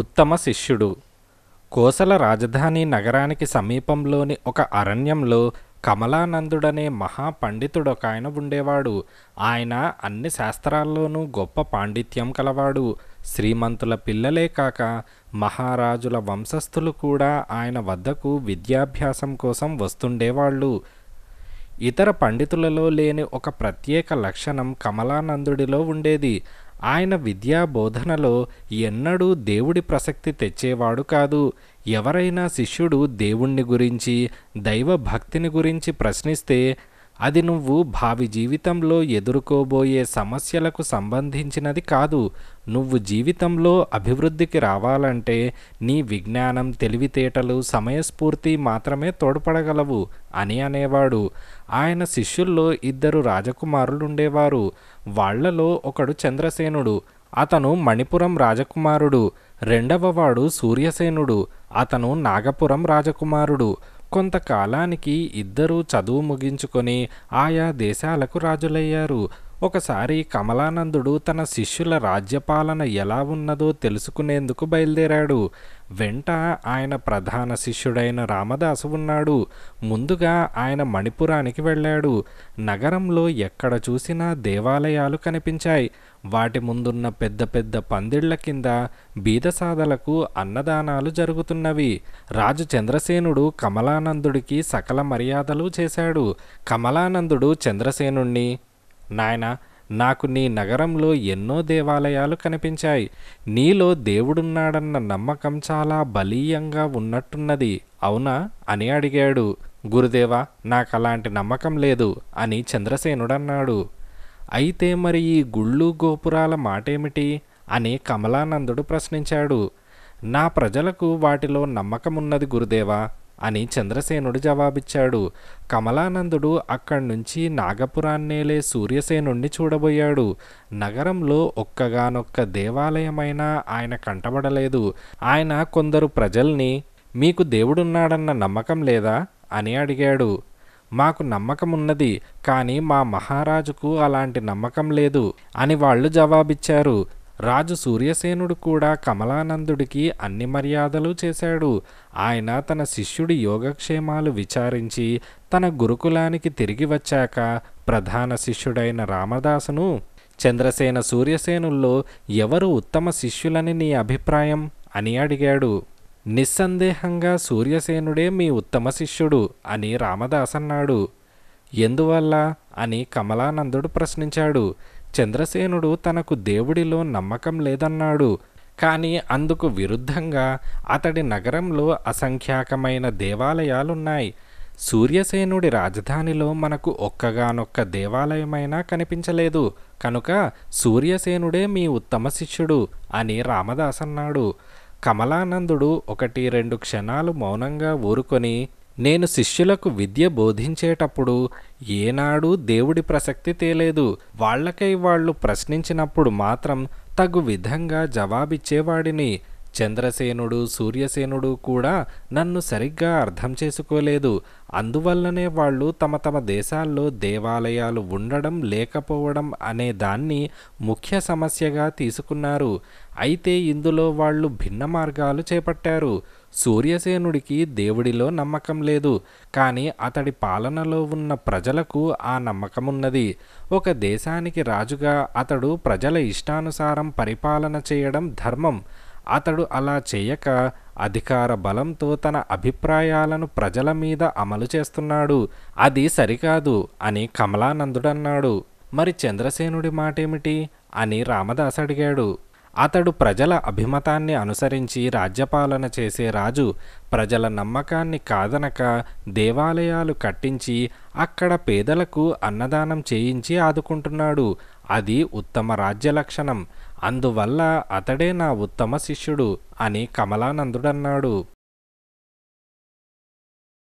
ఉత్తమ శిష్యుడు కోసల రాజధాని నగరానికి సమీపంలోని ఒక అరణ్యంలో కమలానందుడనే మహాపండితుడొక ఆయన ఉండేవాడు ఆయన అన్ని శాస్త్రాల్లోనూ గొప్ప పాండిత్యం కలవాడు శ్రీమంతుల పిల్లలే కాక మహారాజుల వంశస్థులు కూడా ఆయన వద్దకు విద్యాభ్యాసం కోసం వస్తుండేవాళ్ళు ఇతర పండితులలో లేని ఒక ప్రత్యేక లక్షణం కమలానందుడిలో ఉండేది ఆయన విద్యా బోధనలో ఎన్నడూ దేవుడి ప్రసక్తి తెచ్చేవాడు కాదు ఎవరైనా శిష్యుడు దేవుణ్ణి గురించి దైవ భక్తిని గురించి ప్రశ్నిస్తే అది నువ్వు భావి జీవితంలో ఎదుర్కోబోయే సమస్యలకు సంబంధించినది కాదు నువ్వు జీవితంలో అభివృద్ధికి రావాలంటే నీ విజ్ఞానం తెలివితేటలు సమయస్ఫూర్తి మాత్రమే తోడ్పడగలవు అని అనేవాడు ఆయన శిష్యుల్లో ఇద్దరు రాజకుమారులుండేవారు వాళ్లలో ఒకడు చంద్రసేనుడు అతను మణిపురం రాజకుమారుడు రెండవవాడు సూర్యసేనుడు అతను నాగపురం రాజకుమారుడు కొంతకాలానికి ఇద్దరూ చదువు ముగించుకొని ఆయా దేశాలకు రాజులయ్యారు ఒకసారి కమలానందుడు తన శిష్యుల రాజ్యపాలన ఎలా ఉన్నదో తెలుసుకునేందుకు బయలుదేరాడు వెంట ఆయన ప్రధాన శిష్యుడైన రామదాసు ఉన్నాడు ముందుగా ఆయన మణిపురానికి వెళ్ళాడు నగరంలో ఎక్కడ చూసినా దేవాలయాలు కనిపించాయి వాటి ముందున్న పెద్ద పెద్ద పందిళ్ల కింద బీదసాదలకు అన్నదానాలు జరుగుతున్నవి రాజు చంద్రసేనుడు కమలానందుడికి సకల మర్యాదలు చేశాడు కమలానందుడు చంద్రసేనుణ్ణి నాయన నాకు నీ నగరంలో ఎన్నో దేవాలయాలు కనిపించాయి నీలో దేవుడున్నాడన్న నమ్మకం చాలా బలీయంగా ఉన్నట్టున్నది అవునా అని అడిగాడు గురుదేవా నాకు అలాంటి నమ్మకం లేదు అని చంద్రసేనుడన్నాడు అయితే మరి ఈ గుళ్ళు గోపురాల మాటేమిటి అని కమలానందుడు ప్రశ్నించాడు నా ప్రజలకు వాటిలో నమ్మకమున్నది గురుదేవా అని చంద్రసేనుడు జవాబిచ్చాడు కమలానందుడు అక్కడి నుంచి నాగపురాన్నేలే సూర్యసేనుణ్ణి చూడబోయాడు నగరంలో ఒక్కగానొక్క దేవాలయమైన ఆయన కంటబడలేదు ఆయన కొందరు ప్రజల్ని మీకు దేవుడున్నాడన్న నమ్మకం లేదా అని అడిగాడు మాకు నమ్మకం ఉన్నది కానీ మా మహారాజుకు అలాంటి నమ్మకం లేదు అని వాళ్ళు జవాబిచ్చారు రాజు సూర్యసేనుడు కూడా కమలానందుడికి అన్ని మర్యాదలు చేశాడు ఆయన తన శిష్యుడి యోగక్షేమాలు విచారించి తన గురుకులానికి తిరిగి వచ్చాక ప్రధాన శిష్యుడైన రామదాసును చంద్రసేన సూర్యసేనుల్లో ఎవరు ఉత్తమ శిష్యులని నీ అభిప్రాయం అని అడిగాడు నిస్సందేహంగా సూర్యసేనుడే మీ ఉత్తమ శిష్యుడు అని రామదాసన్నాడు ఎందువల్ల అని కమలానందుడు ప్రశ్నించాడు చంద్రసేనుడు తనకు దేవుడిలో నమ్మకం లేదన్నాడు కానీ అందుకు విరుద్ధంగా అతడి నగరంలో అసంఖ్యాకమైన దేవాలయాలున్నాయి సూర్యసేనుడి రాజధానిలో మనకు ఒక్కగానొక్క దేవాలయమైనా కనిపించలేదు కనుక సూర్యసేనుడే మీ ఉత్తమ శిష్యుడు అని రామదాసన్నాడు కమలానందుడు ఒకటి రెండు క్షణాలు మౌనంగా ఊరుకొని నేను శిష్యులకు విద్య బోధించేటప్పుడు ఏనాడూ దేవుడి ప్రసక్తి తేలేదు వాళ్లకై వాళ్ళు ప్రశ్నించినప్పుడు మాత్రం తగు విధంగా జవాబిచ్చేవాడిని చంద్రసేనుడు సూర్యసేనుడు కూడా నన్ను సరిగ్గా అర్థం చేసుకోలేదు అందువల్లనే వాళ్ళు తమ తమ దేశాల్లో దేవాలయాలు ఉండడం లేకపోవడం అనే దాన్ని ముఖ్య సమస్యగా తీసుకున్నారు అయితే ఇందులో వాళ్ళు భిన్న మార్గాలు చేపట్టారు సూర్యసేనుడికి దేవుడిలో నమ్మకం లేదు కానీ అతడి పాలనలో ఉన్న ప్రజలకు ఆ నమ్మకమున్నది ఒక దేశానికి రాజుగా అతడు ప్రజల ఇష్టానుసారం పరిపాలన చేయడం ధర్మం అతడు అలా చేయక అధికార బలంతో తన అభిప్రాయాలను ప్రజల మీద అమలు చేస్తున్నాడు అది సరికాదు అని కమలానందుడన్నాడు మరి చంద్రసేనుడి మాటేమిటి అని రామదాస్ అడిగాడు అతడు ప్రజల అభిమతాన్ని అనుసరించి రాజ్యపాలన చేసే రాజు ప్రజల నమ్మకాన్ని కాదనక దేవాలయాలు కట్టించి అక్కడ పేదలకు అన్నదానం చేయించి ఆదుకుంటున్నాడు అది ఉత్తమ రాజ్య లక్షణం అందువల్ల అతడే నా ఉత్తమ శిష్యుడు అని కమలానందుడన్నాడు